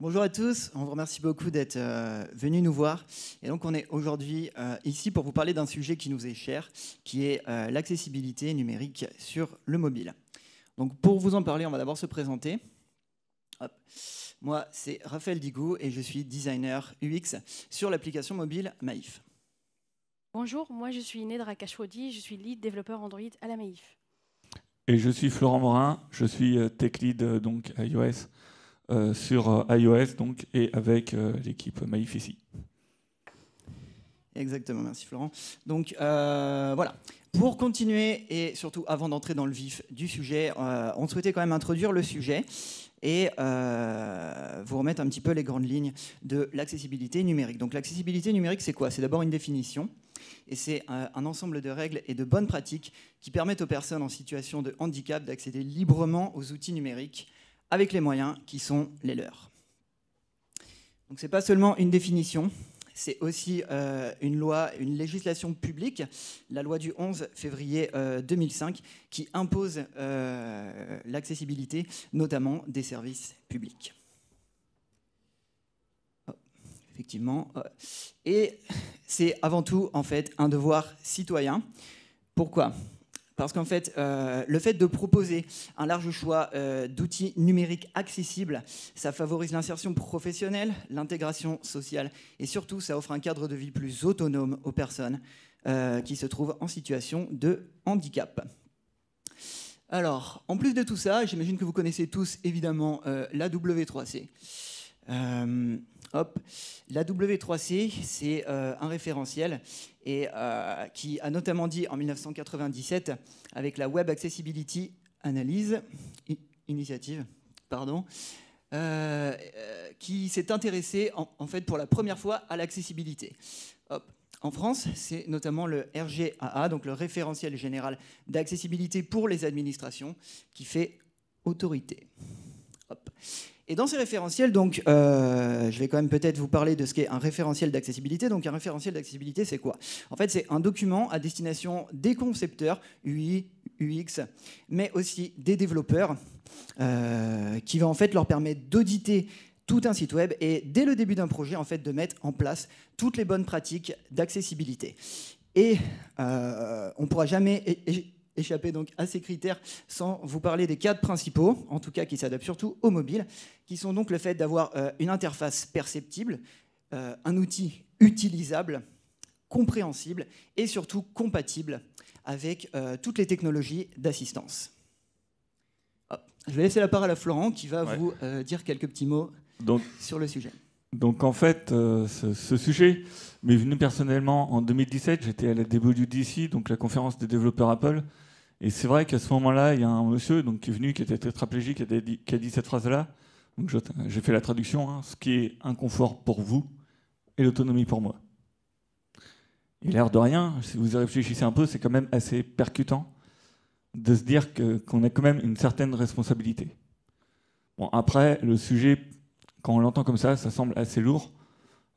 Bonjour à tous, on vous remercie beaucoup d'être euh, venus nous voir. Et donc on est aujourd'hui euh, ici pour vous parler d'un sujet qui nous est cher, qui est euh, l'accessibilité numérique sur le mobile. Donc pour vous en parler, on va d'abord se présenter. Moi, c'est Raphaël Digou et je suis designer UX sur l'application mobile Maïf. Bonjour, moi je suis Nedra Kachwodi, je suis lead développeur Android à la Maïf. Et je suis Florent Morin, je suis tech lead donc iOS euh, sur euh, iOS donc, et avec euh, l'équipe Maïf Exactement, merci Florent. Donc voilà, pour continuer et surtout avant d'entrer dans le vif du sujet, on souhaitait quand même introduire le sujet et vous remettre un petit peu les grandes lignes de l'accessibilité numérique. Donc l'accessibilité numérique, c'est quoi C'est d'abord une définition, et c'est un ensemble de règles et de bonnes pratiques qui permettent aux personnes en situation de handicap d'accéder librement aux outils numériques avec les moyens qui sont les leurs. Donc ce n'est pas seulement une définition, c'est aussi euh, une loi, une législation publique, la loi du 11 février 2005, euh, qui impose euh, l'accessibilité, notamment des services publics. Oh, effectivement. Oh. Et c'est avant tout, en fait, un devoir citoyen. Pourquoi parce qu'en fait, euh, le fait de proposer un large choix euh, d'outils numériques accessibles, ça favorise l'insertion professionnelle, l'intégration sociale, et surtout, ça offre un cadre de vie plus autonome aux personnes euh, qui se trouvent en situation de handicap. Alors, en plus de tout ça, j'imagine que vous connaissez tous évidemment la W3C. Hop. La W3C, c'est euh, un référentiel et, euh, qui a notamment dit en 1997, avec la Web Accessibility Analyse Initiative, pardon, euh, qui s'est intéressé en, fait pour la première fois à l'accessibilité. En France, c'est notamment le RGAA, donc le référentiel général d'accessibilité pour les administrations, qui fait autorité. Hop. Et dans ces référentiels, donc, euh, je vais quand même peut-être vous parler de ce qu'est un référentiel d'accessibilité. Donc, un référentiel d'accessibilité, c'est quoi En fait, c'est un document à destination des concepteurs UI, UX, mais aussi des développeurs, euh, qui va en fait leur permettre d'auditer tout un site web et dès le début d'un projet, en fait, de mettre en place toutes les bonnes pratiques d'accessibilité. Et euh, on ne pourra jamais échapper donc à ces critères sans vous parler des quatre principaux, en tout cas qui s'adaptent surtout au mobile qui sont donc le fait d'avoir euh, une interface perceptible, euh, un outil utilisable, compréhensible et surtout compatible avec euh, toutes les technologies d'assistance. Je vais laisser la parole à Florent qui va vous dire quelques petits mots sur le sujet. Donc en fait, ce, sujet m'est venu personnellement en 2017. J'étais à la du Dici, donc la conférence des développeurs Apple. Et c'est vrai qu'à ce moment-là, il y a un monsieur donc, qui est venu, qui était tétraplégique, qui qui a dit cette phrase-là j'ai fait la traduction, hein. ce qui est un confort pour vous et l'autonomie pour moi. Et l'air de rien, si vous y réfléchissez un peu, c'est quand même assez percutant de se dire qu'on a quand même une certaine responsabilité. Bon, après, le sujet, quand on l'entend comme ça, ça semble assez lourd.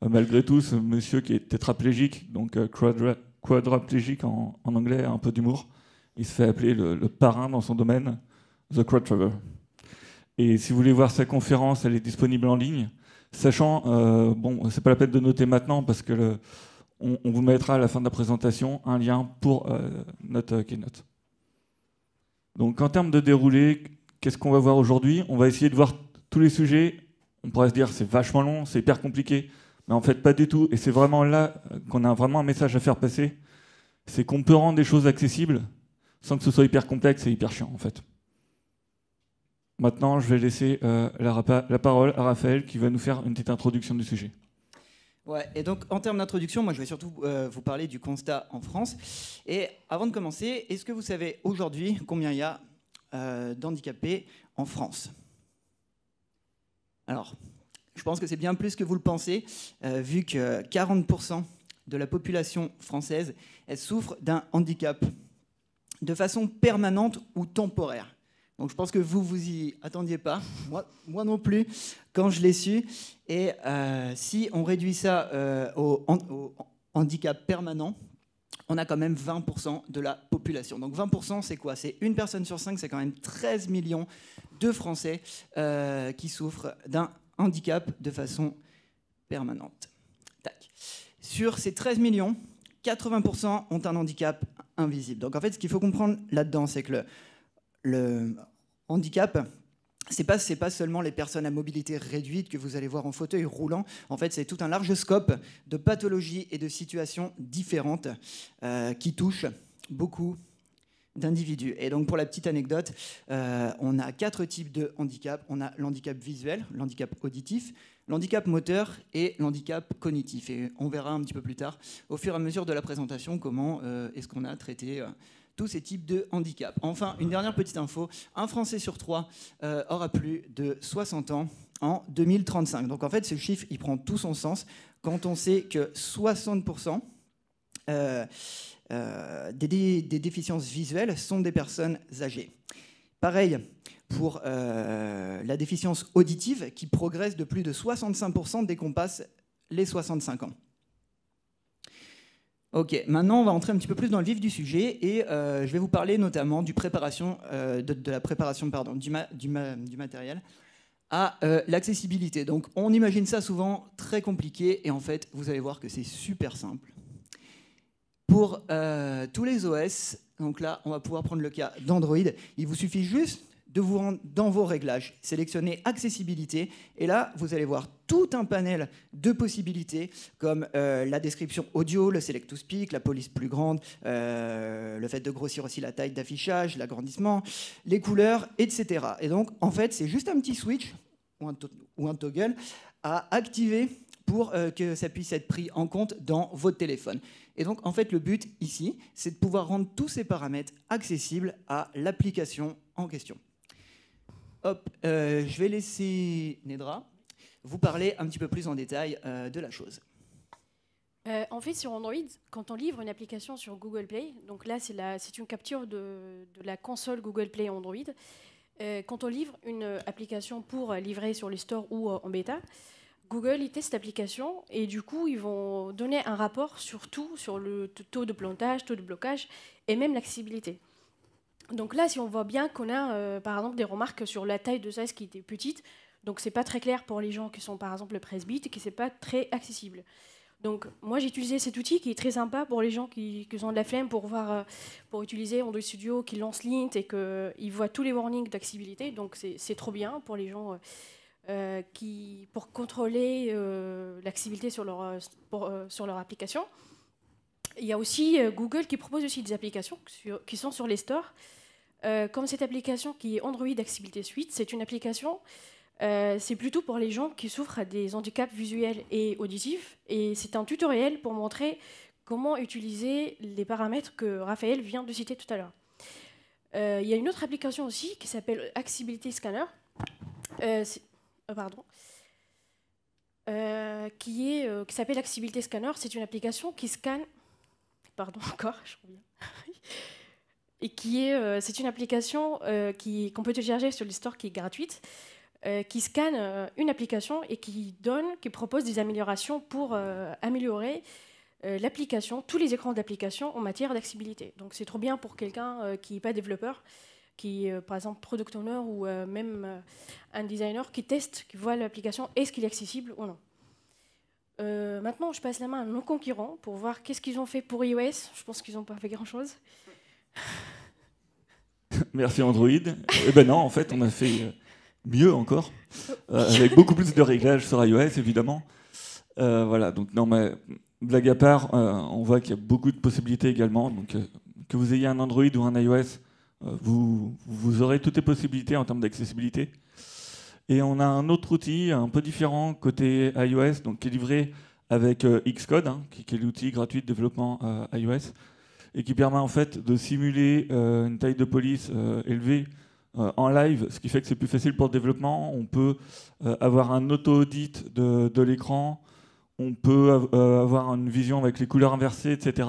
Euh, malgré tout, ce monsieur qui est tétraplégique, donc euh, quadraplégique en, anglais, un peu d'humour, il se fait appeler le, parrain dans son domaine, The traveler. Et si vous voulez voir sa conférence, elle est disponible en ligne. Sachant, euh, bon, c'est pas la peine de noter maintenant parce que on, vous mettra à la fin de la présentation un lien pour euh, notre keynote. Donc, en termes de déroulé, qu'est-ce qu'on va voir aujourd'hui On va essayer de voir tous les sujets. On pourrait se dire c'est vachement long, c'est hyper compliqué, mais en fait pas du tout. Et c'est vraiment là euh, qu'on a vraiment un message à faire passer, c'est qu'on peut rendre des choses accessibles sans que ce soit hyper complexe et hyper chiant en fait. Maintenant, je vais laisser euh, la, parole à Raphaël qui va nous faire une petite introduction du sujet. Ouais, et donc en termes d'introduction, moi je vais surtout euh, vous parler du constat en France. Et avant de commencer, est-ce que vous savez aujourd'hui combien il y a euh, d'handicapés en France Alors, je pense que c'est bien plus que vous le pensez, vu que 40% de la population française souffre d'un handicap de façon permanente ou temporaire. Donc je pense que vous vous y attendiez pas, moi, non plus, quand je l'ai su. Et euh, si on réduit ça euh, au, handicap permanent, on a quand même 20% de la population. Donc 20%, c'est quoi C'est une personne sur cinq, c'est quand même 13 millions de Français euh, qui souffrent d'un handicap de façon permanente. Tac. Sur ces 13 millions, 80% ont un handicap invisible. Donc en fait, ce qu'il faut comprendre là-dedans, c'est que le, le handicap, c'est pas c'est pas seulement les personnes à mobilité réduite que vous allez voir en fauteuil roulant. En fait, c'est tout un large scope de pathologies et de situations différentes euh, qui touchent beaucoup d'individus. Et donc pour la petite anecdote, euh, on a quatre types de handicap On a l'handicap visuel, l'handicap auditif, l'handicap moteur et l'handicap cognitif. Et on verra un petit peu plus tard, au fur et à mesure de la présentation, comment euh, est-ce qu'on a traité tous ces types de handicaps. Enfin, une dernière petite info, un Français sur trois euh, aura plus de 60 ans en 2035. Donc en fait, ce chiffre, il prend tout son sens quand on sait que 60%... Euh, euh, des, déficiences visuelles sont des personnes âgées. Pareil pour la déficience auditive qui progresse de plus de 65% dès qu'on passe les 65 ans. Ok, maintenant on va entrer un petit peu plus dans le vif du sujet et euh, je vais vous parler notamment du euh, de, la préparation pardon, du, matériel à euh, l'accessibilité. Donc on imagine ça souvent très compliqué et en fait vous allez voir que c'est super simple. Pour tous les OS, donc là on va pouvoir prendre le cas d'Android, il vous suffit juste de vous rendre dans vos réglages, sélectionner accessibilité, et là, vous allez voir tout un panel de possibilités comme euh, la description audio, le select to speak, la police plus grande, euh, le fait de grossir aussi la taille d'affichage, l'agrandissement, les couleurs, etc. Et donc, en fait, c'est juste un petit switch ou un, toggle à activer pour euh, que ça puisse être pris en compte dans votre téléphone. Et donc, en fait, le but ici, c'est de pouvoir rendre tous ces paramètres accessibles à l'application en question. Hop, euh, je vais laisser Nedra vous parler un petit peu plus en détail euh, de la chose. Euh, en fait, sur Android, quand on livre une application sur Google Play, donc là, c'est une capture de, la console Google Play Android. quand on livre une application pour livrer sur les stores ou en bêta, Google il teste l'application et du coup, ils vont donner un rapport sur tout, sur le taux de plantage, taux de blocage et même l'accessibilité. Donc là, si on voit bien qu'on a, euh, par exemple, des remarques sur la taille de Sas qui était petite, donc c'est pas très clair pour les gens qui sont, par exemple, presbytes et que c'est pas très accessible. Donc moi, j'ai utilisé cet outil qui est très sympa pour les gens qui, ont de la flemme pour voir, euh, pour utiliser Android Studio, qui lance l'int et qu'ils euh, voient tous les warnings d'accessibilité. Donc c'est trop bien pour les gens qui, pour contrôler l'accessibilité sur leur application. Il y a aussi euh, Google qui propose aussi des applications qui sont sur les stores. Euh, comme cette application qui est Android Accessibility Suite, c'est une application, euh, c'est plutôt pour les gens qui souffrent des handicaps visuels et auditifs. Et c'est un tutoriel pour montrer comment utiliser les paramètres que Raphaël vient de citer tout à l'heure. il y a une autre application aussi qui s'appelle Accessibility Scanner, oh, pardon, qui s'appelle Accessibility Scanner. C'est une application qui scanne pardon encore, je reviens. et qui est, euh, c'est une application euh, qui, qu'on peut télécharger sur le qui est gratuite, euh, qui scanne une application et qui donne, qui propose des améliorations pour améliorer l'application, tous les écrans d'application en matière d'accessibilité. Donc c'est trop bien pour quelqu'un qui n'est pas développeur, qui est par exemple product owner ou même un designer qui teste, qui voit l'application, est-ce qu'il est accessible ou non. Euh, maintenant, je passe la main à nos concurrents pour voir qu'est-ce qu'ils ont fait pour iOS. Je pense qu'ils n'ont pas fait grand-chose. Merci Android. eh ben non, en fait, on a fait euh, mieux encore, euh, avec beaucoup plus de réglages sur iOS, évidemment. voilà, donc non, mais blague à part, on voit qu'il y a beaucoup de possibilités également. Donc, que vous ayez un Android ou un iOS, vous, vous aurez toutes les possibilités en termes d'accessibilité. Et on a un autre outil un peu différent côté iOS, donc qui est livré avec euh, Xcode, hein, qui, est l'outil gratuit de développement euh, iOS, et qui permet en fait de simuler euh, une taille de police élevée en live, ce qui fait que c'est plus facile pour le développement. On peut avoir un auto-audit de l'écran, on peut avoir une vision avec les couleurs inversées, etc.,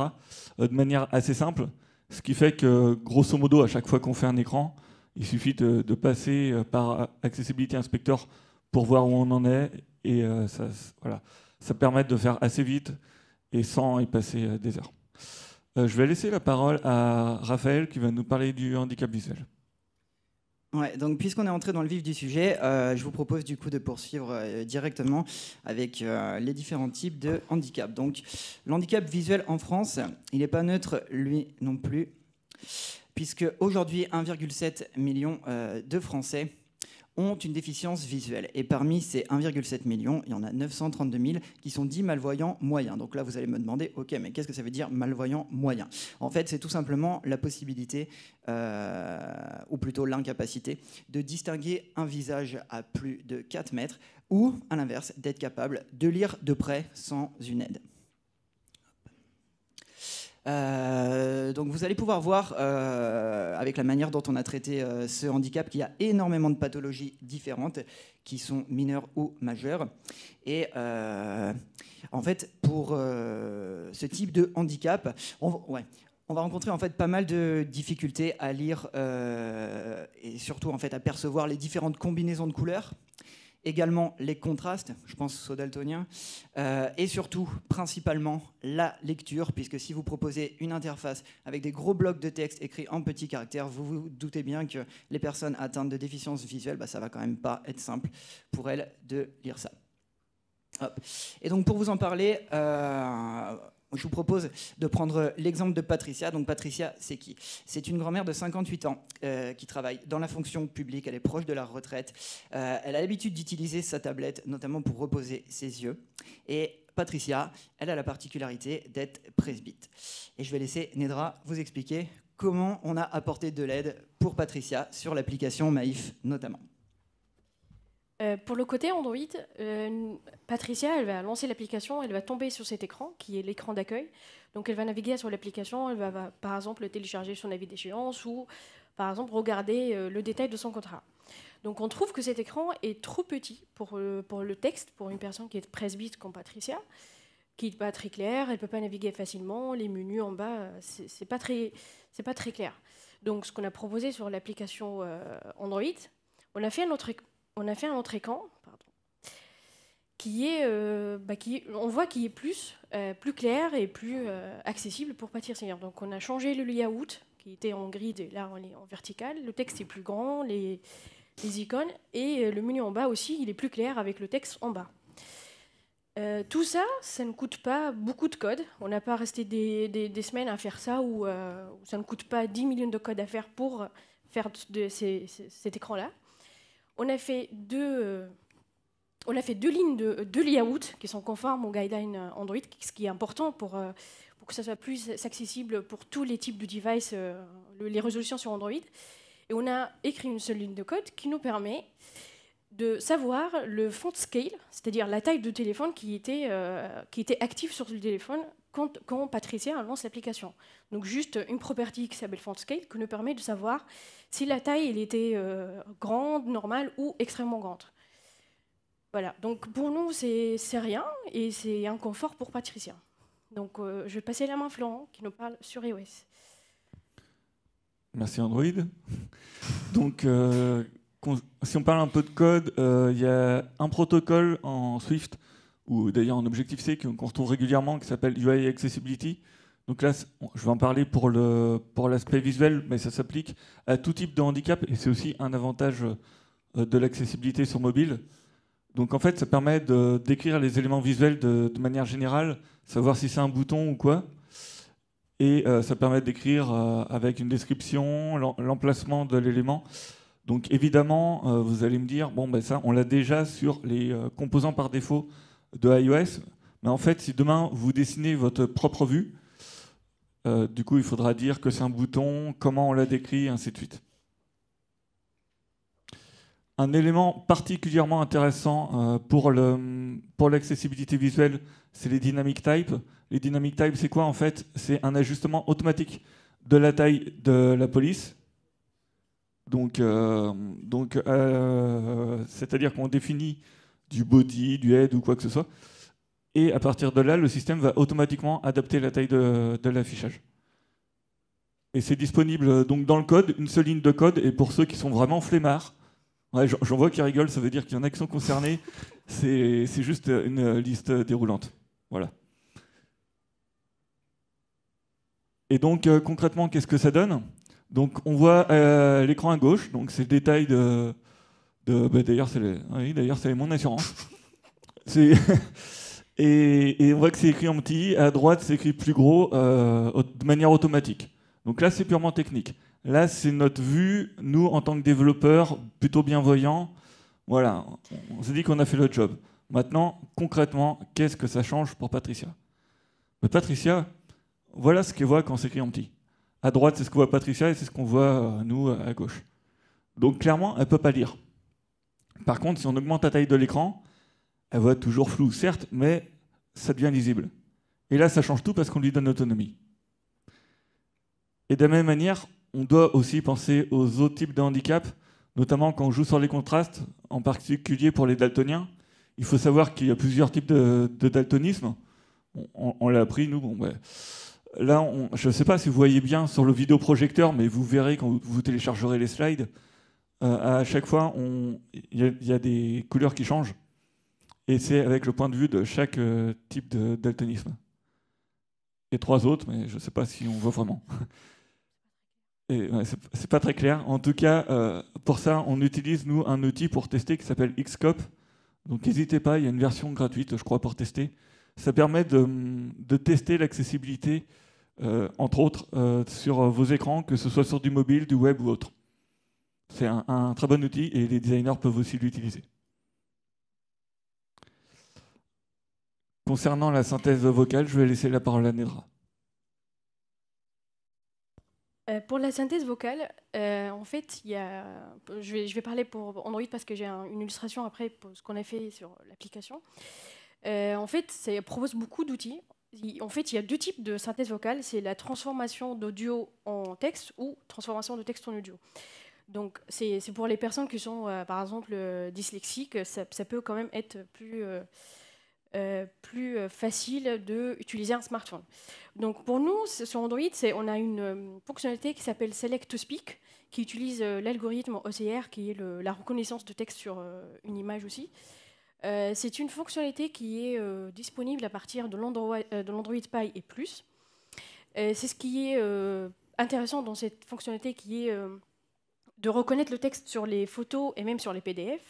de manière assez simple, ce qui fait que grosso modo, à chaque fois qu'on fait un écran, il suffit de, passer euh, par Accessibility Inspector pour voir où on en est et euh, ça, voilà, ça permet de faire assez vite et sans y passer euh, des heures. je vais laisser la parole à Raphaël qui va nous parler du handicap visuel. Ouais, donc puisqu'on est entré dans le vif du sujet, je vous propose du coup de poursuivre directement avec les différents types de handicap. Donc l'handicap visuel en France, il n'est pas neutre lui non plus puisque aujourd'hui 1,7 million euh, de Français ont une déficience visuelle. Et parmi ces 1,7 million, il y en a 932 000 qui sont dits malvoyants moyens. Donc là, vous allez me demander, ok, mais qu'est-ce que ça veut dire malvoyant moyen En fait, c'est tout simplement la possibilité, euh, ou plutôt l'incapacité, de distinguer un visage à plus de 4 mètres, ou, à l'inverse, d'être capable de lire de près sans une aide. Euh, donc vous allez pouvoir voir, euh, avec la manière dont on a traité euh, ce handicap, qu'il y a énormément de pathologies différentes qui sont mineures ou majeures. Et en fait, pour ce type de handicap, on, on va rencontrer en fait pas mal de difficultés à lire et surtout en fait à percevoir les différentes combinaisons de couleurs également les contrastes, je pense aux daltoniens, euh, et surtout, principalement, la lecture, puisque si vous proposez une interface avec des gros blocs de texte écrits en petits caractères, vous vous doutez bien que les personnes atteintes de déficience visuelle, ça bah, ça va quand même pas être simple pour elles de lire ça. Et donc pour vous en parler, euh, je vous propose de prendre l'exemple de Patricia. Donc Patricia, c'est qui C'est une grand-mère de 58 ans euh, qui travaille dans la fonction publique, elle est proche de la retraite. Euh, elle a l'habitude d'utiliser sa tablette, notamment pour reposer ses yeux. Et Patricia, elle a la particularité d'être presbyte. Et je vais laisser Nedra vous expliquer comment on a apporté de l'aide pour Patricia sur l'application Maïf notamment. Euh, pour le côté Android, euh, Patricia, elle va lancer l'application, elle va tomber sur cet écran qui est l'écran d'accueil. Donc elle va naviguer sur l'application, elle va, par exemple télécharger son avis d'échéance ou par exemple regarder euh, le détail de son contrat. Donc on trouve que cet écran est trop petit pour, pour le texte, pour une personne qui est presbyte comme Patricia, qui n'est pas très claire, elle ne peut pas naviguer facilement, les menus en bas, c'est n'est pas, très, pas très clair. Donc ce qu'on a proposé sur l'application Android, on a fait un autre on a fait un entrée camp, qui est, euh, bah, on voit qu'il est plus, euh, plus clair et plus euh, accessible pour Pâtir Seigneur. Donc on a changé le layout qui était en grid et là on est en vertical. Le texte est plus grand, les, icônes et le menu en bas aussi, il est plus clair avec le texte en bas. tout ça, ça ne coûte pas beaucoup de code. On n'a pas resté des, semaines à faire ça ou ça ne coûte pas 10 millions de codes à faire pour faire cet écran-là. On a fait deux, euh, on a fait deux lignes de, euh, layout qui sont conformes aux guidelines euh, Android, ce qui est important pour, pour que ça soit plus accessible pour tous les types de devices, les résolutions sur Android. Et on a écrit une seule ligne de code qui nous permet de savoir le font scale, c'est-à-dire la taille de téléphone qui était, qui était active sur le téléphone quand, Patricia lance l'application. Donc juste une property qui s'appelle FontScale qui nous permet de savoir si la taille était euh, grande, normale ou extrêmement grande. Voilà, donc pour nous c'est rien et c'est un confort pour Patricia. Donc euh, je vais passer la main à Florent qui nous parle sur iOS. Merci Android. Donc euh, si on parle un peu de code, il y a un protocole en Swift ou d'ailleurs un objectif C qu'on retrouve régulièrement qui s'appelle UI Accessibility. Donc là, je vais en parler pour l'aspect pour visuel, mais ça s'applique à tout type de handicap et c'est aussi un avantage euh, de l'accessibilité sur mobile. Donc en fait, ça permet décrire les éléments visuels de, manière générale, savoir si c'est un bouton ou quoi. Et euh, ça permet décrire euh, avec une description l'emplacement de l'élément. Donc évidemment, vous allez me dire, bon, ben ça, on l'a déjà sur les composants par défaut de iOS. Mais en fait, si demain vous dessinez votre propre vue, euh, du coup, il faudra dire que c'est un bouton, comment on l'a décrit, et ainsi de suite. Un élément particulièrement intéressant euh, pour l'accessibilité visuelle, c'est les dynamic type Les dynamic type c'est quoi en fait C'est un ajustement automatique de la taille de la police. Donc, euh, donc euh, c'est-à-dire qu'on définit du body, du head ou quoi que ce soit. Et à partir de là, le système va automatiquement adapter la taille de, l'affichage. Et c'est disponible euh, donc dans le code, une seule ligne de code, et pour ceux qui sont vraiment flemmards, j'en vois qui rigolent, ça veut dire qu'il y en a qui sont concernés, c'est juste une liste déroulante. Voilà. Et donc euh, concrètement, qu'est-ce que ça donne Donc on voit euh, l'écran à gauche, donc c'est le détail de, bah, d'ailleurs, c'est ah d'ailleurs, c'est mon assurance. c'est... et, on voit que c'est écrit en petit, à droite c'est écrit plus gros euh, de manière automatique. Donc là, c'est purement technique. Là, c'est notre vue, nous, en tant que développeurs, plutôt bienvoyants Voilà, on s'est dit qu'on a fait le job. Maintenant, concrètement, qu'est-ce que ça change pour Patricia bah, Patricia, voilà ce qu'elle voit quand c'est écrit en petit. À droite, c'est ce qu'on voit Patricia et c'est ce qu'on voit, euh, nous, à gauche. Donc clairement, elle ne peut pas lire. Par contre, si on augmente la taille de l'écran, elle va être toujours floue, certes, mais ça devient lisible. Et là, ça change tout parce qu'on lui donne autonomie. Et de la même manière, on doit aussi penser aux autres types de handicaps, notamment quand on joue sur les contrastes, en particulier pour les daltoniens. Il faut savoir qu'il y a plusieurs types de, daltonisme. On, l'a appris, nous. Ben, là, je ne sais pas si vous voyez bien sur le vidéoprojecteur, mais vous verrez quand vous téléchargerez les slides. Euh, à chaque fois, il y, a des couleurs qui changent. Et c'est avec le point de vue de chaque euh, type de daltonisme. Et trois autres, mais je ne sais pas si on voit vraiment. Et c'est pas très clair. En tout cas, euh, pour ça, on utilise nous un outil pour tester qui s'appelle Xcop. Donc n'hésitez pas, il y a une version gratuite, je crois, pour tester. Ça permet de, tester l'accessibilité, entre autres, sur vos écrans, que ce soit sur du mobile, du web ou autre. C'est un, très bon outil et les designers peuvent aussi l'utiliser. Concernant la synthèse vocale, je vais laisser la parole à Nedra. Euh, pour la synthèse vocale, euh, en fait, y a, je, vais, parler pour Android parce que j'ai une illustration après pour ce qu'on a fait sur l'application. Euh, en fait, ça propose beaucoup d'outils. En fait, il y a deux types de synthèse vocale. C'est la transformation d'audio en texte ou transformation de texte en audio. Donc c'est pour les personnes qui sont, euh, par exemple, euh, dyslexiques, ça, peut quand même être plus, euh, plus facile d'utiliser un smartphone. Donc pour nous, sur Android, on a une fonctionnalité qui s'appelle Select to Speak, qui utilise l'algorithme OCR, qui est la reconnaissance de texte sur une image aussi. c'est une fonctionnalité qui est disponible à partir de l'Android Pie et plus. c'est ce qui est intéressant dans cette fonctionnalité qui est de reconnaître le texte sur les photos et même sur les PDF.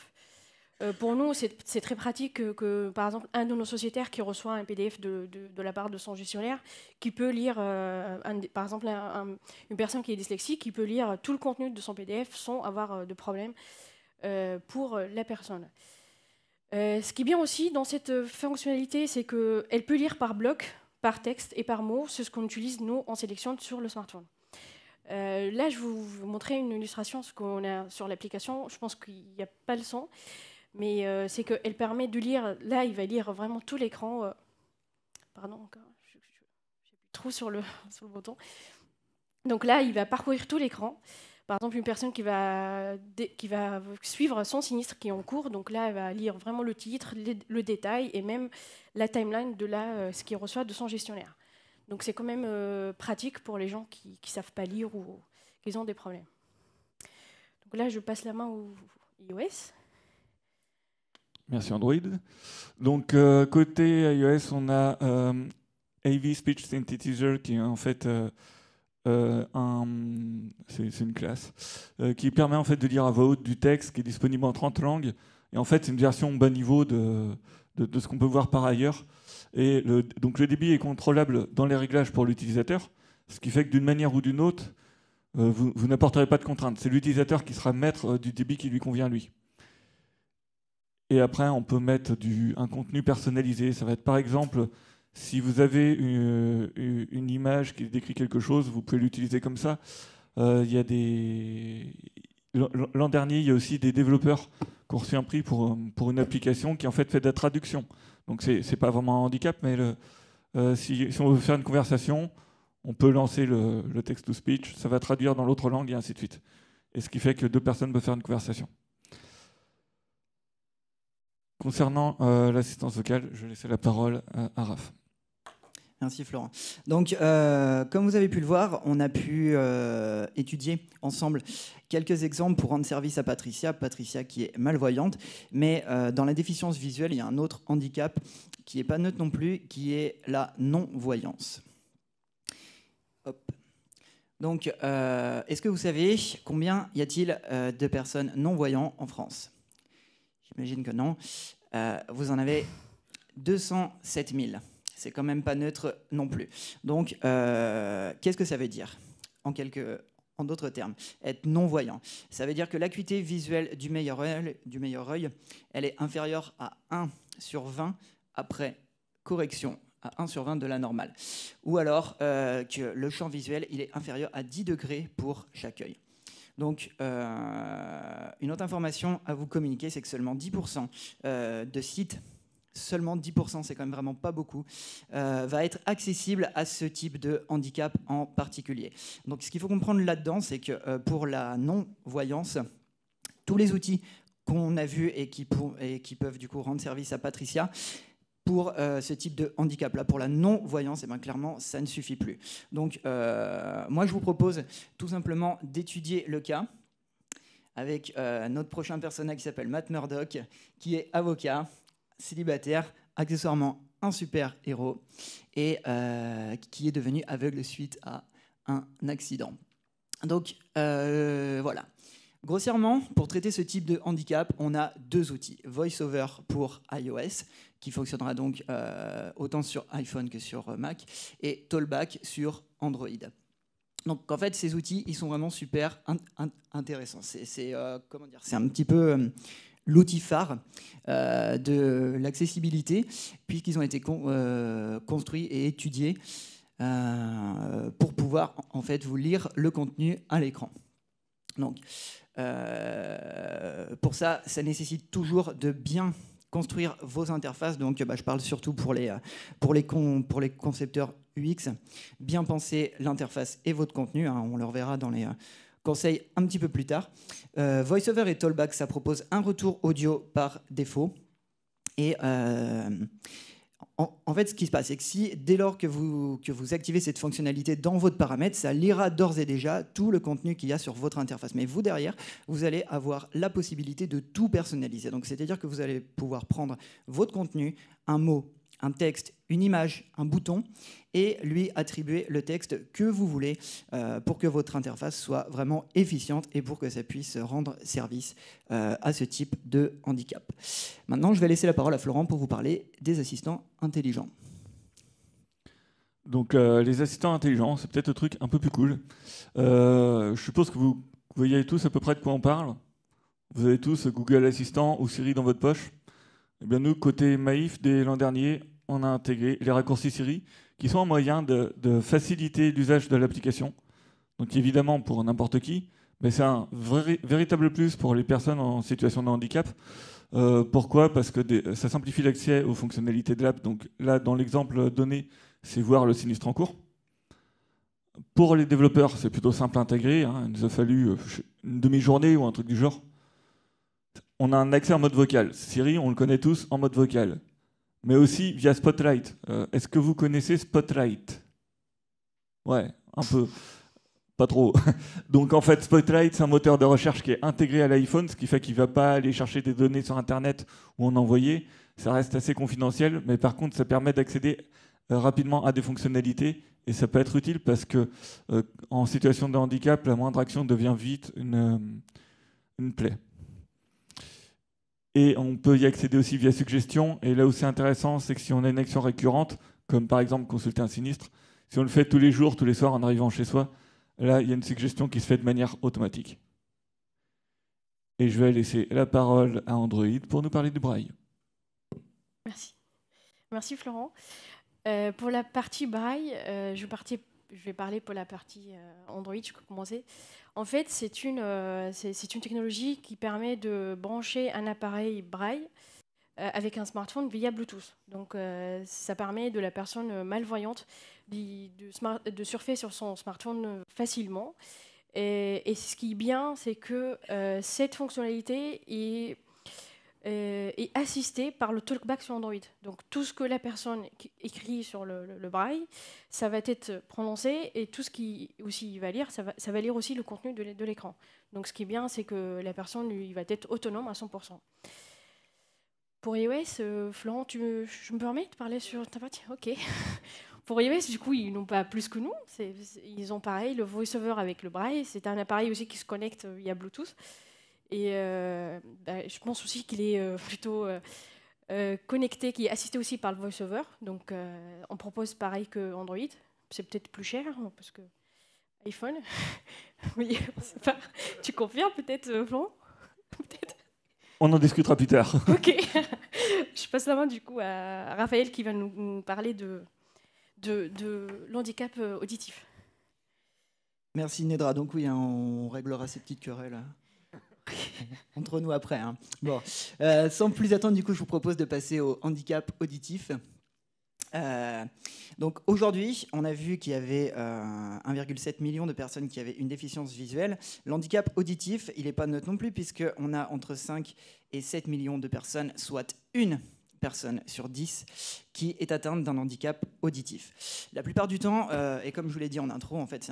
Euh, pour nous, c'est très pratique que, par exemple, un de nos sociétaires qui reçoit un PDF de, la part de son gestionnaire, qui peut lire, euh, par exemple, une personne qui est dyslexique, qui peut lire tout le contenu de son PDF sans avoir euh, de problème pour la personne. ce qui est bien aussi dans cette fonctionnalité, c'est qu'elle peut lire par bloc, par texte et par mot. C'est ce qu'on utilise, nous, en sélection sur le smartphone. Euh, là, je vous, vous montrer une illustration ce qu'on a sur l'application. Je pense qu'il n'y a pas le son, mais euh, c'est qu'elle permet de lire. Là, il va lire vraiment tout l'écran. Euh, pardon, je plus trou sur le, sur le bouton. Donc là, il va parcourir tout l'écran. Par exemple, une personne qui va, qui va suivre son sinistre qui est en cours. Donc là, elle va lire vraiment le titre, le, détail et même la timeline de la, ce qu'il reçoit de son gestionnaire. Donc c'est quand même euh, pratique pour les gens qui ne savent pas lire ou qui ont des problèmes. Donc là, je passe la main au iOS. Merci Android. Donc euh, côté iOS, on a euh, AV Speech Synthesizer qui est en fait un, c'est, une classe qui permet en fait de lire à voix haute du texte qui est disponible en 30 langues. Et en fait, c'est une version bas niveau de, de ce qu'on peut voir par ailleurs le, donc le débit est contrôlable dans les réglages pour l'utilisateur, ce qui fait que d'une manière ou d'une autre, euh, vous, n'apporterez pas de contraintes. C'est l'utilisateur qui sera maître euh, du débit qui lui convient lui. Et après, on peut mettre un contenu personnalisé. Ça va être par exemple, si vous avez une, image qui décrit quelque chose, vous pouvez l'utiliser comme ça. Euh, y a L'an dernier, il y a aussi des développeurs qui ont reçu un prix pour, pour une application qui en fait fait de la traduction. Donc c'est pas vraiment un handicap, mais euh, si, on veut faire une conversation, on peut lancer le, le text-to-speech, ça va traduire dans l'autre langue et ainsi de suite. Et ce qui fait que deux personnes peuvent faire une conversation. Concernant euh, l'assistance vocale, je laisse la parole à, euh, à Raph. Merci Florent. Donc, euh, comme vous avez pu le voir, on a pu euh, étudier ensemble quelques exemples pour rendre service à Patricia, Patricia qui est malvoyante, mais euh, dans la déficience visuelle, il y a un autre handicap qui n'est pas neutre non plus, qui est la non-voyance. Donc, est-ce que vous savez combien y a-t-il de personnes non-voyantes en France J'imagine que non. vous en avez 207 000 c'est quand même pas neutre non plus. Donc, euh, qu'est-ce que ça veut dire En quelques, en d'autres termes, être non-voyant. Ça veut dire que l'acuité visuelle du meilleur, œil, du meilleur œil, elle est inférieure à 1 sur 20 après correction à 1 sur 20 de la normale. Ou alors euh, que le champ visuel, il est inférieur à 10 degrés pour chaque œil. Donc, euh, une autre information à vous communiquer, c'est que seulement 10% de sites seulement 10%, c'est quand même vraiment pas beaucoup, euh, va être accessible à ce type de handicap en particulier. Donc ce qu'il faut comprendre là-dedans, c'est que euh, pour la non-voyance, tous les outils qu'on a vus et qui, peuvent du coup rendre service à Patricia, pour euh, ce type de handicap-là, pour la non-voyance, et eh ben, clairement, ça ne suffit plus. Donc, moi, je vous propose tout simplement d'étudier le cas avec notre prochain personnage qui s'appelle Matt Murdock, qui est avocat célibataire, accessoirement un super héros, et euh, qui est devenu aveugle suite à un accident. Donc euh, voilà. Grossièrement, pour traiter ce type de handicap, on a deux outils. VoiceOver pour iOS, qui fonctionnera donc euh, autant sur iPhone que sur Mac, et TallBack sur Android. Donc en fait, ces outils, ils sont vraiment super intéressants. C'est comment dire, c'est un petit peu l'outil phare euh, de l'accessibilité, puisqu'ils ont été euh, construits et étudiés euh, pour pouvoir en fait vous lire le contenu à l'écran. Donc, pour ça, ça nécessite toujours de bien construire vos interfaces. Donc, bah, je parle surtout pour les, pour les, pour les concepteurs UX. Bien penser l'interface et votre contenu. Hein, on le reverra dans les Conseil un petit peu plus tard. Euh, VoiceOver et Tollback, ça propose un retour audio par défaut. Et euh, en, fait, ce qui se passe, c'est que si dès lors que vous, que vous activez cette fonctionnalité dans votre paramètre, ça lira d'ores et déjà tout le contenu qu'il y a sur votre interface. Mais vous, derrière, vous allez avoir la possibilité de tout personnaliser. Donc, c'est-à-dire que vous allez pouvoir prendre votre contenu, un mot, un texte, une image, un bouton, et lui attribuer le texte que vous voulez euh, pour que votre interface soit vraiment efficiente et pour que ça puisse rendre service euh, à ce type de handicap. Maintenant, je vais laisser la parole à Florent pour vous parler des assistants intelligents. Donc euh, les assistants intelligents, c'est peut-être le truc un peu plus cool. je suppose que vous voyez tous à peu près de quoi on parle. Vous avez tous Google Assistant ou Siri dans votre poche eh nous, côté Maïf, dès l'an dernier, on a intégré les raccourcis Siri qui sont un moyen de, faciliter l'usage de l'application. Donc, évidemment, pour n'importe qui, mais c'est un véritable plus pour les personnes en situation de handicap. Euh, pourquoi Parce que ça simplifie l'accès aux fonctionnalités de l'app. Donc là, dans l'exemple donné, c'est voir le sinistre en cours. Pour les développeurs, c'est plutôt simple à intégrer. Hein. Il nous a fallu euh, une demi-journée ou un truc du genre on a un accès en mode vocal. Siri, on le connaît tous en mode vocal. Mais aussi via Spotlight. Euh, est-ce que vous connaissez Spotlight Ouais, un peu. Pas trop. Donc en fait, Spotlight, c'est un moteur de recherche qui est intégré à l'iPhone, ce qui fait qu'il ne va pas aller chercher des données sur Internet ou en envoyer. Ça reste assez confidentiel, mais par contre, ça permet d'accéder euh, rapidement à des fonctionnalités et ça peut être utile parce que euh, en situation de handicap, la moindre action devient vite une, une plaie. Et on peut y accéder aussi via suggestion. Et là où c'est intéressant, c'est que si on a une action récurrente, comme par exemple consulter un sinistre, si on le fait tous les jours, tous les soirs en arrivant chez soi, là, il y a une suggestion qui se fait de manière automatique. Et je vais laisser la parole à Android pour nous parler du braille. Merci. Merci Florent. Euh, pour la partie braille, euh, je je partais je vais parler pour la partie euh, Android, je peux commencer. En fait, c'est une, euh, c'est une technologie qui permet de brancher un appareil braille euh, avec un smartphone via Bluetooth. Donc ça permet de la personne malvoyante de, de surfer sur son smartphone facilement. Et, ce qui est bien, c'est que cette fonctionnalité est et euh, assisté par le talkback sur Android. Donc tout ce que la personne écrit sur le, braille, ça va être prononcé et tout ce qui aussi va lire, ça va, ça va lire aussi le contenu de l'écran. Donc ce qui est bien, c'est que la personne lui, va être autonome à 100%. Pour iOS, euh, Florent, tu je me permets de parler sur ta partie Ok. Pour iOS, du coup, ils n'ont pas plus que nous. ils ont pareil, le voiceover avec le braille. C'est un appareil aussi qui se connecte euh, via Bluetooth. Et euh, bah, je pense aussi qu'il est euh, plutôt euh, connecté, qui est assisté aussi par le voiceover. Donc on propose pareil que Android. C'est peut-être plus cher hein, parce que iPhone. oui, Tu confirmes peut-être, Florent on en discutera plus tard. Ok. Je passe la main du coup à Raphaël qui va nous parler de, de, de l'handicap auditif. Merci Nedra. Donc oui, hein, on réglera ces petites querelles hein. Entre nous après. Hein. Euh, sans plus attendre, du coup, je vous propose de passer au handicap auditif. Euh, donc aujourd'hui, on a vu qu'il y avait 1,7 euh, million de personnes qui avaient une déficience visuelle. L'handicap auditif, il n'est pas neutre non plus, puisqu'on a entre 5 et 7 millions de personnes, soit une personne sur 10 qui est atteinte d'un handicap auditif. La plupart du temps, euh, et comme je vous l'ai dit en intro, en fait,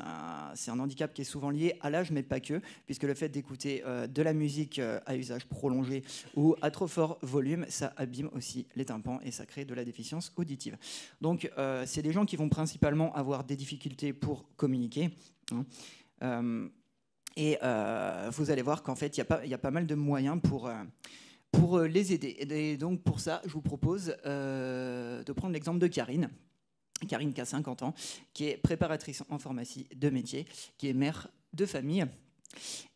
c'est un, handicap qui est souvent lié à l'âge, mais pas que, puisque le fait d'écouter euh, de la musique euh, à usage prolongé ou à trop fort volume, ça abîme aussi les tympans et ça crée de la déficience auditive. Donc, c'est des gens qui vont principalement avoir des difficultés pour communiquer. Hein. et vous allez voir qu'en fait, il y, a pas mal de moyens pour pour euh, les aider. Et donc pour ça, je vous propose euh, de prendre l'exemple de Karine. Karine qui a 50 ans, qui est préparatrice en pharmacie de métier, qui est mère de famille.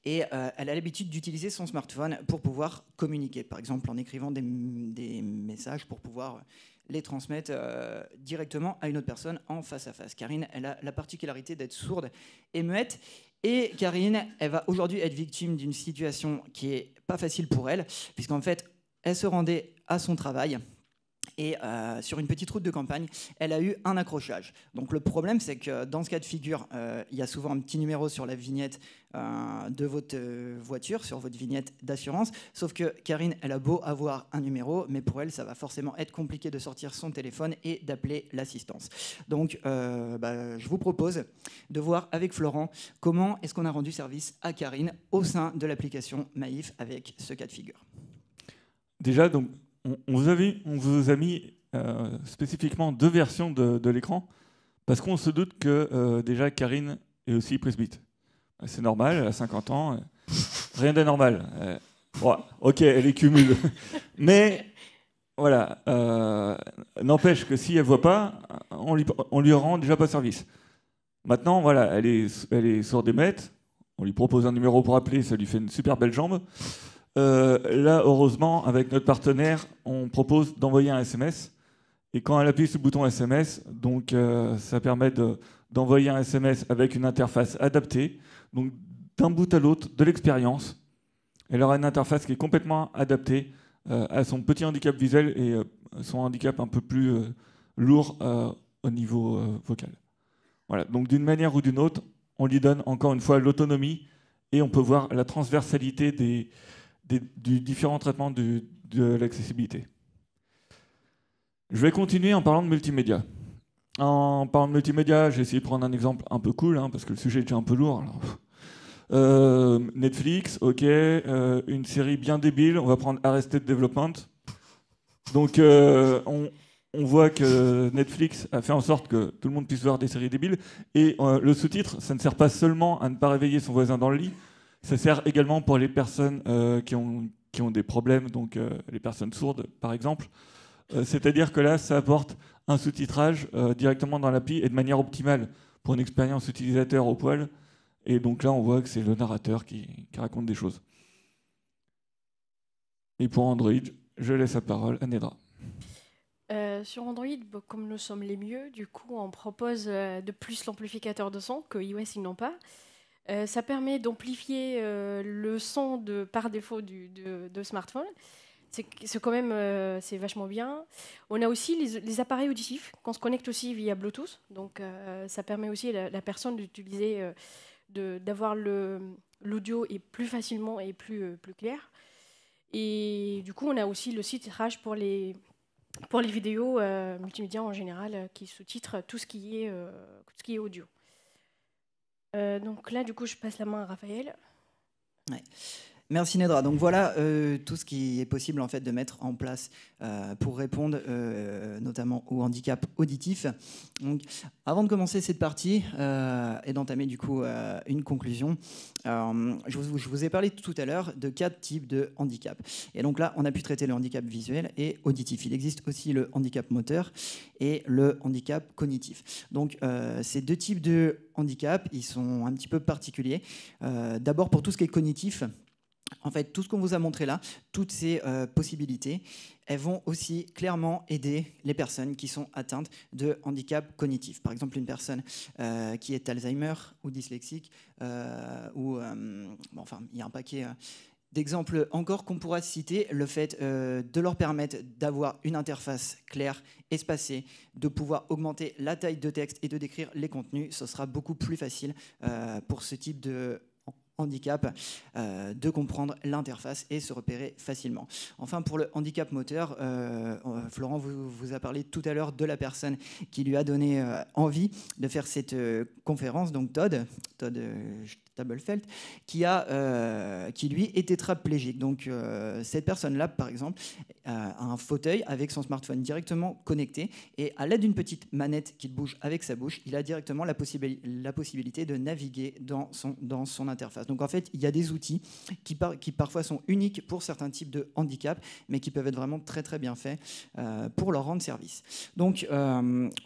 Et euh, elle a l'habitude d'utiliser son smartphone pour pouvoir communiquer, par exemple en écrivant des, messages pour pouvoir les transmettre directement à une autre personne en face à face. Karine, elle a la particularité d'être sourde et muette, et Karine, elle va aujourd'hui être victime d'une situation qui est pas facile pour elle, puisqu'en fait, elle se rendait à son travail et euh, sur une petite route de campagne, elle a eu un accrochage. Donc le problème, c'est que dans ce cas de figure, euh, il y a souvent un petit numéro sur la vignette euh, de votre voiture, sur votre vignette d'assurance. Sauf que Karine, elle a beau avoir un numéro, mais pour elle, ça va forcément être compliqué de sortir son téléphone et d'appeler l'assistance. Donc bah, je vous propose de voir avec Florent comment est-ce qu'on a rendu service à Karine au sein de l'application Maïf avec ce cas de figure. Déjà, donc, on, vous, a vu, on vous a mis euh, spécifiquement deux versions de, l'écran, parce qu'on se doute que euh, déjà Karine est aussi presbyte. C'est normal, elle a 50 ans, euh, rien d'anormal. ok, elle est cumule. Mais voilà, n'empêche que si elle voit pas, on lui, lui rend déjà pas service. Maintenant, voilà, elle est, elle est mètres, on lui propose un numéro pour appeler, ça lui fait une super belle jambe. Euh, là, heureusement, avec notre partenaire, on propose d'envoyer un SMS. Et quand elle appuie sur le bouton SMS, donc euh, ça permet d'envoyer un SMS avec une interface adaptée, donc d'un bout à l'autre de l'expérience. Elle aura une interface qui est complètement adaptée euh, à son petit handicap visuel et son handicap un peu plus lourd au niveau vocal. Voilà. Donc d'une manière ou d'une autre, on lui donne encore une fois l'autonomie et on peut voir la transversalité des, du différent traitement de l'accessibilité. Je vais continuer en parlant de multimédia. En parlant de multimédia, j'ai essayé de prendre un exemple un peu cool, hein, parce que le sujet est déjà un peu lourd. Euh, Netflix, ok, euh, une série bien débile, on va prendre Arrested Development. Donc euh, on, voit que Netflix a fait en sorte que tout le monde puisse voir des séries débiles, et le sous-titre, ça ne sert pas seulement à ne pas réveiller son voisin dans le lit, ça sert également pour les personnes euh, qui, ont, qui ont des problèmes, donc euh, les personnes sourdes par exemple. Euh, c'est-à-dire que là, ça apporte un sous-titrage directement dans l'appli et de manière optimale pour une expérience utilisateur au poil. Et donc là, on voit que c'est le narrateur qui, raconte des choses. Et pour Android, je laisse la parole à Nedra. sur Android, comme nous sommes les mieux, du coup, on propose de plus l'amplificateur de son que iOS, ils n'ont pas. Euh, ça permet d'amplifier euh, le son de, par défaut du, de, smartphone. C'est quand même euh, c'est vachement bien. On a aussi les, appareils auditifs qu'on se connecte aussi via Bluetooth. Donc ça permet aussi à la, personne d'utiliser, d'avoir l'audio plus facilement et plus, plus clair. Et du coup, on a aussi le site titrage pour les, pour les vidéos multimédia en général qui sous-titre tout ce qui est, tout ce qui est audio. Euh, donc là, du coup, je passe la main à Raphaël. Merci Nedra. Donc voilà euh, tout ce qui est possible en fait de mettre en place euh, pour répondre euh, notamment au handicap auditif. Donc, avant de commencer cette partie et d'entamer du coup une conclusion, je vous, ai parlé tout à l'heure de quatre types de handicap. Et donc là, on a pu traiter le handicap visuel et auditif. Il existe aussi le handicap moteur et le handicap cognitif. Donc ces deux types de handicap, ils sont un petit peu particuliers. D'abord pour tout ce qui est cognitif. En fait, tout ce qu'on vous a montré là, toutes ces euh, possibilités, elles vont aussi clairement aider les personnes qui sont atteintes de handicap cognitif. Par exemple, une personne euh, qui est Alzheimer ou dyslexique, euh, ou enfin, il y a un paquet d'exemples encore qu'on pourra citer, le fait de leur permettre d'avoir une interface claire, espacée, de pouvoir augmenter la taille de texte et de décrire les contenus, ce sera beaucoup plus facile pour ce type de handicap, euh, de comprendre l'interface et se repérer facilement. Enfin, pour le handicap moteur, euh, euh, Florent vous, a parlé tout à l'heure de la personne qui lui a donné envie de faire cette conférence, donc Todd. Todd, qui, a, euh, qui lui est tétraplégique. Donc euh, cette personne-là, par exemple, euh, a un fauteuil avec son smartphone directement connecté et à l'aide d'une petite manette qu'il bouge avec sa bouche, il a directement la, possibilité de naviguer dans son, dans son interface. Donc en fait, il y a des outils qui, qui parfois sont uniques pour certains types de handicaps, mais qui peuvent être vraiment très très bien faits pour leur rendre service. Donc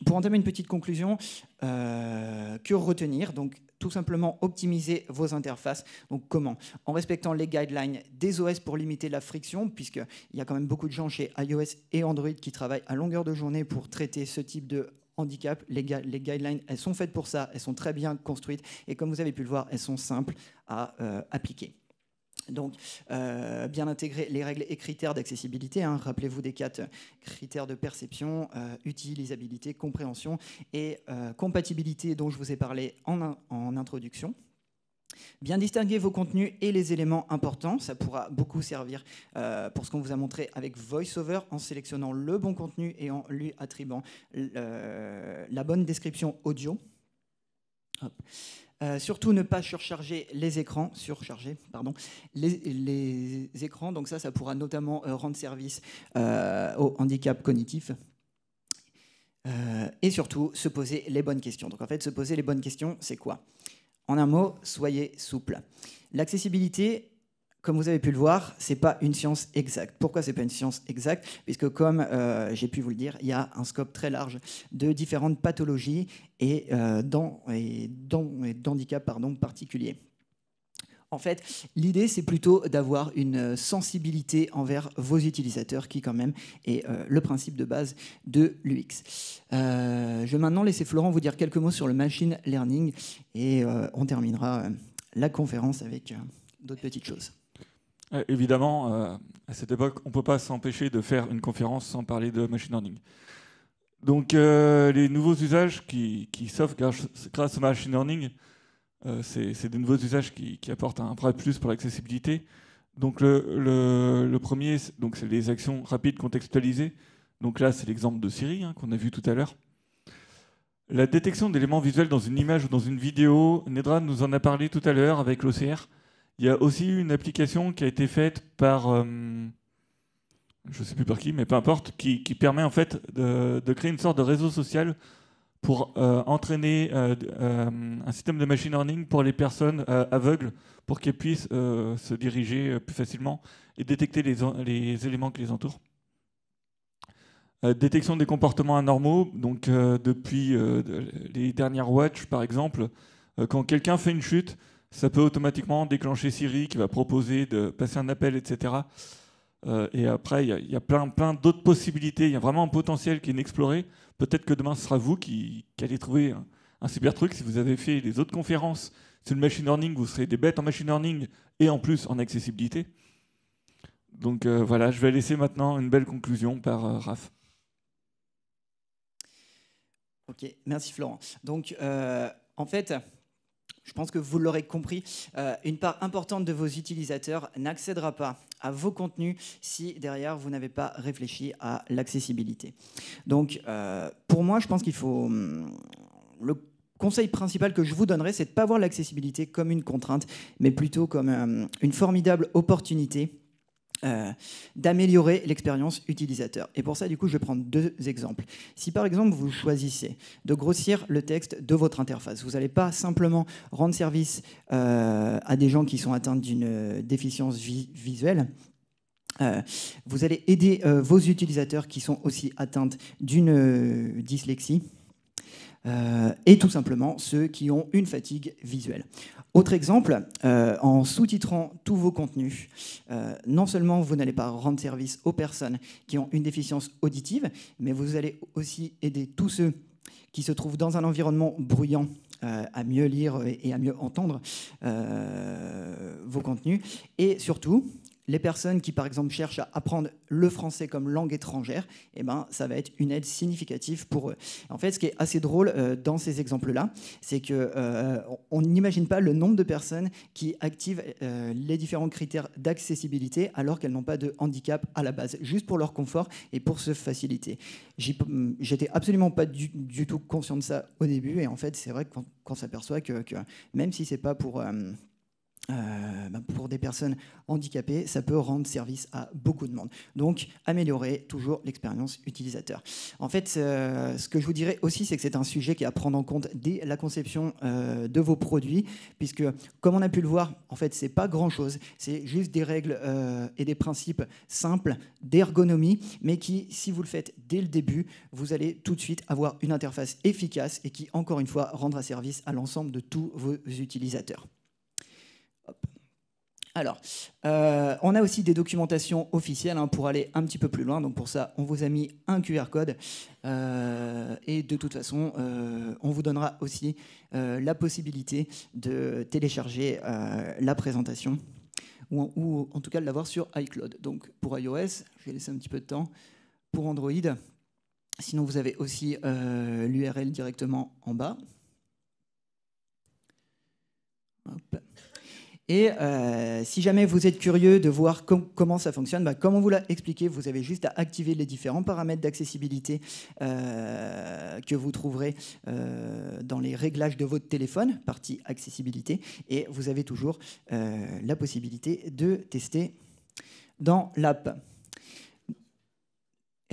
pour entamer une petite conclusion, que retenir Donc tout simplement optimiser vos interfaces. Donc comment En respectant les guidelines des OS pour limiter la friction, puisqu'il y a quand même beaucoup de gens chez iOS et Android qui travaillent à longueur de journée pour traiter ce type de handicap. Les, guidelines, elles sont faites pour ça, elles sont très bien construites, et comme vous avez pu le voir, elles sont simples à euh, appliquer. Donc, euh, bien intégrer les règles et critères d'accessibilité. Hein. Rappelez-vous des quatre critères de perception, euh, utilisabilité, compréhension et euh, compatibilité dont je vous ai parlé en, en, introduction. Bien distinguer vos contenus et les éléments importants, ça pourra beaucoup servir pour ce qu'on vous a montré avec VoiceOver en sélectionnant le bon contenu et en lui attribuant la bonne description audio. Hop. Euh, surtout ne pas surcharger les écrans, surcharger, pardon, les, écrans. Donc ça, ça pourra notamment euh, rendre service aux euh, au handicap cognitif. et surtout, se poser les bonnes questions. Donc en fait, se poser les bonnes questions, c'est quoi En un mot, soyez souple. L'accessibilité, comme vous avez pu le voir, c'est pas une science exacte. Pourquoi c'est pas une science exacte Puisque comme euh, j'ai pu vous le dire, il y a un scope très large de différentes pathologies et euh, d'handicaps particuliers. En fait, l'idée, c'est plutôt d'avoir une sensibilité envers vos utilisateurs, qui quand même est euh, le principe de base de l'UX. je vais maintenant laisser Florent vous dire quelques mots sur le machine learning et on terminera la conférence avec d'autres petites choses. Euh, évidemment, euh, à cette époque, on ne peut pas s'empêcher de faire une conférence sans parler de machine learning. Donc, euh, les nouveaux usages qui, qui grâce, au machine learning, c'est des nouveaux usages qui, apportent un vrai plus pour l'accessibilité. Donc, le, le, premier, c'est les actions rapides contextualisées. Donc là, c'est l'exemple de Siri hein, qu'on a vu tout à l'heure. La détection d'éléments visuels dans une image ou dans une vidéo, Nedra nous en a parlé tout à l'heure avec l'OCR. Il y a aussi une application qui a été faite par, euh, je ne sais plus par qui, mais peu importe, qui, permet en fait de, créer une sorte de réseau social pour euh, entraîner euh, un système de machine learning pour les personnes aveugles, pour qu'elles puissent se diriger plus facilement et détecter les, les éléments qui les entourent. détection des comportements anormaux, donc depuis les dernières Watch par exemple, quand quelqu'un fait une chute, ça peut automatiquement déclencher Siri qui va proposer de passer un appel, etc. Euh, et après, il y, a plein, plein d'autres possibilités. Il y a vraiment un potentiel qui est inexploré. Peut-être que demain, ce sera vous qui, allez trouver un, super truc. Si vous avez fait les autres conférences sur le machine learning, vous serez des bêtes en machine learning et en plus en accessibilité. Donc euh, voilà, je vais laisser maintenant une belle conclusion par euh, Raph. Ok, merci Florent. Donc en fait, je pense que vous l'aurez compris, euh, une part importante de vos utilisateurs n'accédera pas à vos contenus si derrière vous n'avez pas réfléchi à l'accessibilité. Donc euh, pour moi, je pense qu'il faut... Hum, le conseil principal que je vous donnerai, c'est de ne pas voir l'accessibilité comme une contrainte, mais plutôt comme hum, une formidable opportunité euh, d'améliorer l'expérience utilisateur. Et pour ça, du coup, je vais prendre deux exemples. Si par exemple, vous choisissez de grossir le texte de votre interface, vous n'allez pas simplement rendre service euh, à des gens qui sont atteints d'une déficience visuelle, euh, vous allez aider vos utilisateurs qui sont aussi atteints d'une dyslexie et tout simplement ceux qui ont une fatigue visuelle. Autre exemple, euh, en sous-titrant tous vos contenus, euh, non seulement vous n'allez pas rendre service aux personnes qui ont une déficience auditive, mais vous allez aussi aider tous ceux qui se trouvent dans un environnement bruyant euh, à mieux lire et à mieux entendre vos contenus. Et surtout, les personnes qui, par exemple, cherchent à apprendre le français comme langue étrangère, eh ben, ça va être une aide significative pour eux. En fait, ce qui est assez drôle euh, dans ces exemples-là, c'est que euh, on n'imagine pas le nombre de personnes qui activent euh, les différents critères d'accessibilité alors qu'elles n'ont pas de handicap à la base, juste pour leur confort et pour se faciliter. Hum, j'étais absolument pas du, tout conscient de ça au début, et en fait, c'est vrai qu'on s'aperçoit que, que, même si c'est pas pour euh, bah, pour des personnes handicapées, ça peut rendre service à beaucoup de monde. Donc, améliorer toujours l'expérience utilisateur. En fait, euh, ce que je vous dirais aussi, c'est que c'est un sujet qui est à prendre en compte dès la conception euh, de vos produits, puisque, comme on a pu le voir, en fait, ce c'est pas grand-chose. C'est juste des règles et des principes simples d'ergonomie, mais qui, si vous le faites dès le début, vous allez tout de suite avoir une interface efficace et qui, encore une fois, rendra service à l'ensemble de tous vos utilisateurs. Alors, euh, on a aussi des documentations officielles hein, pour aller un petit peu plus loin. Donc pour ça, on vous a mis un QR code. Euh, et de toute façon, euh, on vous donnera aussi la possibilité de télécharger la présentation. Ou en, ou en, tout cas de l'avoir sur iCloud. Donc pour iOS, je vais laisser un petit peu de temps. Pour Android, sinon vous avez aussi l'URL directement en bas. Et euh, si jamais vous êtes curieux de voir comment ça fonctionne, bah, comme on vous l'a expliqué, vous avez juste à activer les différents paramètres d'accessibilité euh, que vous trouverez euh, dans les réglages de votre téléphone, partie accessibilité, et vous avez toujours la possibilité de tester dans l'app.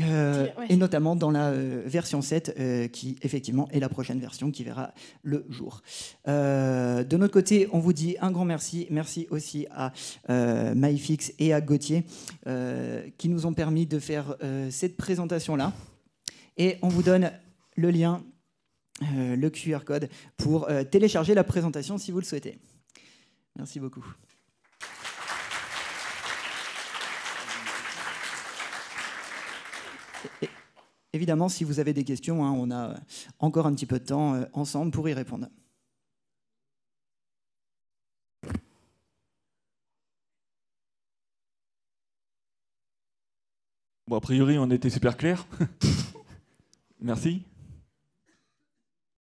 Euh, et notamment dans la euh, version 7, euh, qui effectivement est la prochaine version qui verra le jour. de notre côté, on vous dit un grand merci. Merci aussi à MyFix et à Gauthier qui nous ont permis de faire cette présentation-là. Et on vous donne le lien, le QR code, pour télécharger la présentation si vous le souhaitez. Merci beaucoup. évidemment, si vous avez des questions, hein, on a euh, encore un petit peu de temps euh, ensemble pour y répondre. a priori, on était super clair. Merci.